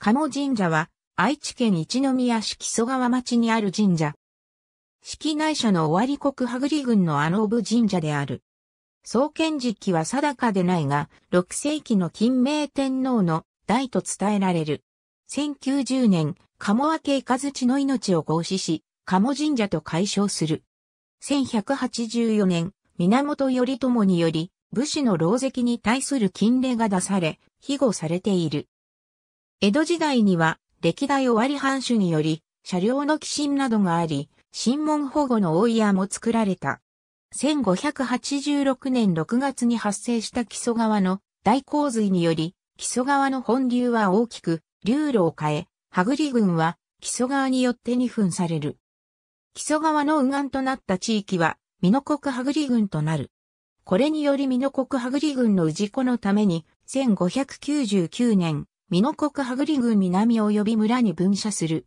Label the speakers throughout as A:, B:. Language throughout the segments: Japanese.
A: 鴨神社は、愛知県一宮市木曽
B: 川町にある神社。式内社の尾張国羽栗郡のあの部神社である。創建時期は定かでないが、6世紀の金明天皇の代と伝えられる。1090年、鴨明家一の命を合祀し、鴨神社と解消する。1184年、源頼朝により、武士の牢石に対する禁令が出され、庇護されている。江戸時代には、歴代終わり藩主により、車両の寄進などがあり、新聞保護の大屋も作られた。1586年6月に発生した木曽川の大洪水により、木曽川の本流は大きく、流路を変え、羽栗郡は木曽川によって二分される。木曽川の右岸となった地域は、美濃国羽栗郡となる。これにより美濃国羽栗郡の氏子のために、1599年、コク国グリ郡南及び村に分社する。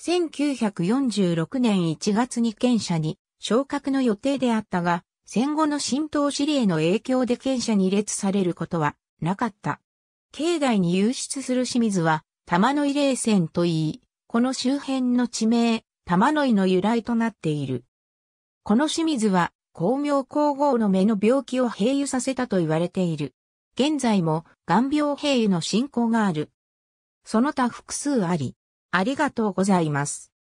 B: 1946年1月に県社に昇格の予定であったが、戦後の浸透指令の影響で県社に列されることはなかった。境内に流出する清水は、玉の井冷泉といい、この周辺の地名、玉の井の由来となっている。この清水は、光明皇后の目の病気を併誘させたと言われている。現在も、眼病兵
A: への進行がある。その他複数あり。ありがとうございます。